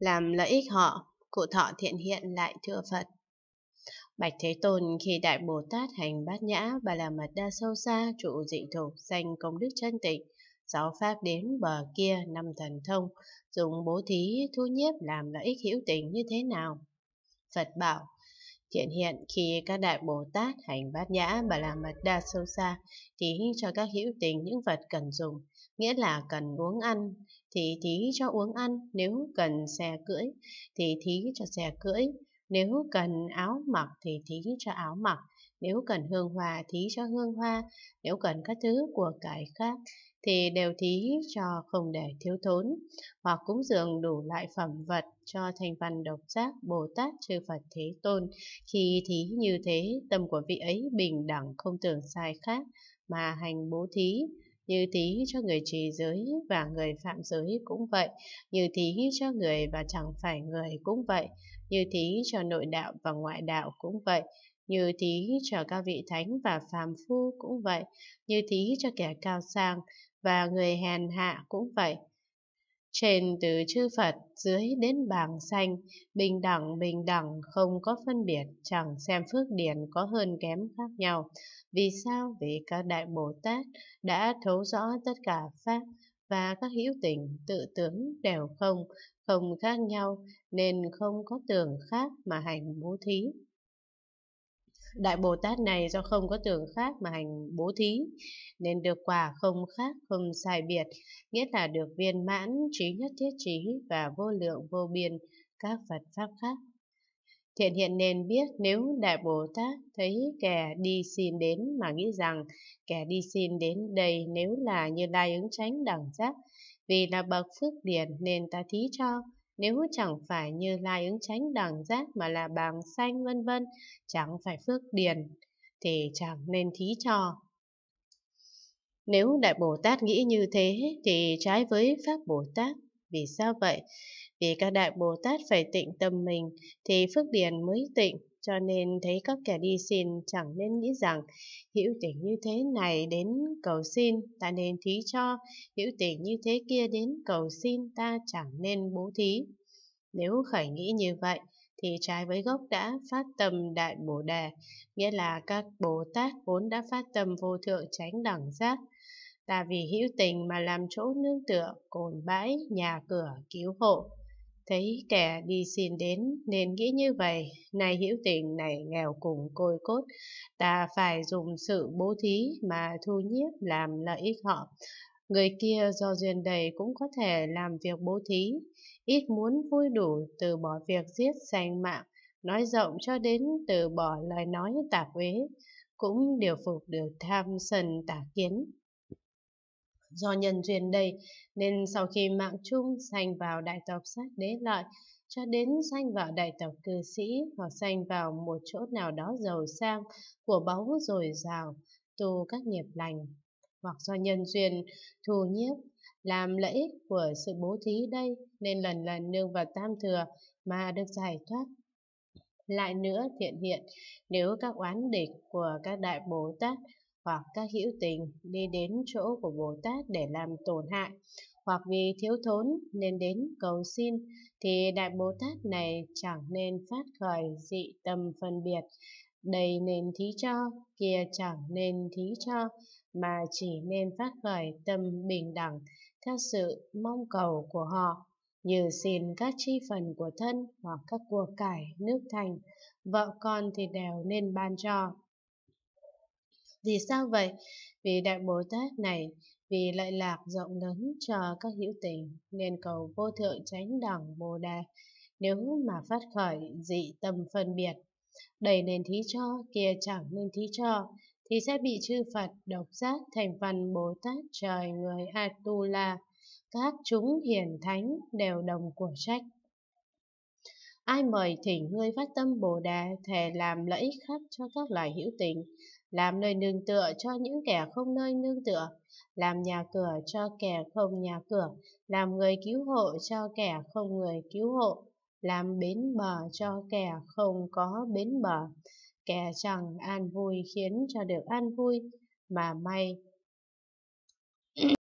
làm lợi ích họ, cụ thọ thiện hiện lại thưa Phật. Bạch Thế Tôn khi Đại Bồ Tát hành bát nhã và là mật đa sâu xa trụ dị thủ danh công đức chân tịnh, giáo pháp đến bờ kia năm thần thông, dùng bố thí thu nhiếp làm lợi ích hữu tình như thế nào? Phật bảo, Hiện hiện khi các đại Bồ Tát hành bát nhã bà la mật đa sâu xa thì cho các hữu tình những vật cần dùng, nghĩa là cần uống ăn thì thí cho uống ăn, nếu cần xe cưỡi thì thí cho xe cưỡi, nếu cần áo mặc thì thí cho áo mặc, nếu cần hương hoa thí cho hương hoa, nếu cần các thứ của cải khác thì đều thí cho không để thiếu thốn, hoặc cúng dường đủ loại phẩm vật cho thành văn độc giác Bồ Tát chư Phật Thế Tôn. Khi thí như thế, tâm của vị ấy bình đẳng không tưởng sai khác, mà hành bố thí, như thí cho người trì giới và người phạm giới cũng vậy, như thí cho người và chẳng phải người cũng vậy, như thí cho nội đạo và ngoại đạo cũng vậy, như thí cho các vị thánh và phàm phu cũng vậy, như thí cho kẻ cao sang, và người hèn hạ cũng vậy. Trên từ chư Phật dưới đến bàng xanh, bình đẳng bình đẳng không có phân biệt, chẳng xem phước điển có hơn kém khác nhau. Vì sao? Vì các Đại Bồ Tát đã thấu rõ tất cả Pháp và các hữu tình tự tướng đều không, không khác nhau nên không có tưởng khác mà hành bố thí. Đại Bồ Tát này do không có tưởng khác mà hành bố thí, nên được quả không khác, không sai biệt, nghĩa là được viên mãn, trí nhất thiết trí và vô lượng vô biên các Phật Pháp khác. Thiện hiện nên biết nếu Đại Bồ Tát thấy kẻ đi xin đến mà nghĩ rằng kẻ đi xin đến đây nếu là như lai ứng tránh đẳng giác, vì là bậc phước điển nên ta thí cho, nếu chẳng phải như Lai ứng tránh đẳng giác mà là bàng xanh vân vân, chẳng phải phước điền, thì chẳng nên thí cho. Nếu Đại Bồ Tát nghĩ như thế thì trái với Pháp Bồ Tát. Vì sao vậy? Vì các Đại Bồ Tát phải tịnh tâm mình thì phước điền mới tịnh, cho nên thấy các kẻ đi xin chẳng nên nghĩ rằng hữu tình như thế này đến cầu xin ta nên thí cho, hữu tình như thế kia đến cầu xin ta chẳng nên bố thí. Nếu khởi nghĩ như vậy, thì trái với gốc đã phát tâm đại bồ đề, nghĩa là các Bồ Tát vốn đã phát tâm vô thượng tránh đẳng giác. Ta vì hữu tình mà làm chỗ nương tựa, cồn bãi, nhà cửa, cứu hộ, Thấy kẻ đi xin đến nên nghĩ như vậy, này hữu tình này nghèo cùng côi cốt, ta phải dùng sự bố thí mà thu nhiếp làm lợi ích họ. Người kia do duyên đầy cũng có thể làm việc bố thí, ít muốn vui đủ từ bỏ việc giết sanh mạng, nói rộng cho đến từ bỏ lời nói tạp uế, cũng điều phục được tham sân tà kiến. Do nhân duyên đây nên sau khi mạng chung sanh vào đại tộc sát đế lợi cho đến sanh vào đại tộc cư sĩ hoặc sanh vào một chỗ nào đó giàu sang, của báu dồi dào, tu các nghiệp lành, hoặc do nhân duyên thù nhiếp, làm lợi ích của sự bố thí đây nên lần lần nương vào tam thừa mà được giải thoát. Lại nữa thiện hiện, nếu các oán địch của các đại Bồ Tát hoặc các hữu tình đi đến chỗ của Bồ Tát để làm tổn hại, hoặc vì thiếu thốn nên đến cầu xin, thì Đại Bồ Tát này chẳng nên phát khởi dị tâm phân biệt. Đây nên thí cho, kia chẳng nên thí cho, mà chỉ nên phát khởi tâm bình đẳng theo sự mong cầu của họ như xin các chi phần của thân hoặc các của cải, nước thành, vợ con thì đều nên ban cho. Vì sao vậy? Vì Đại Bồ Tát này vì lợi lạc rộng lớn cho các hữu tình nên cầu vô thượng tránh đẳng Bồ Đà nếu mà phát khởi dị tâm phân biệt đẩy nên thí cho kia chẳng nên thí cho thì sẽ bị chư Phật độc giác thành phần Bồ Tát trời người Atula các chúng hiển thánh đều đồng của trách Ai mời thỉnh ngươi phát tâm Bồ đề, thề làm lợi ích khắp cho các loài hữu tình, làm nơi nương tựa cho những kẻ không nơi nương tựa, làm nhà cửa cho kẻ không nhà cửa, làm người cứu hộ cho kẻ không người cứu hộ, làm bến bờ cho kẻ không có bến bờ. Kẻ chẳng an vui khiến cho được an vui, mà may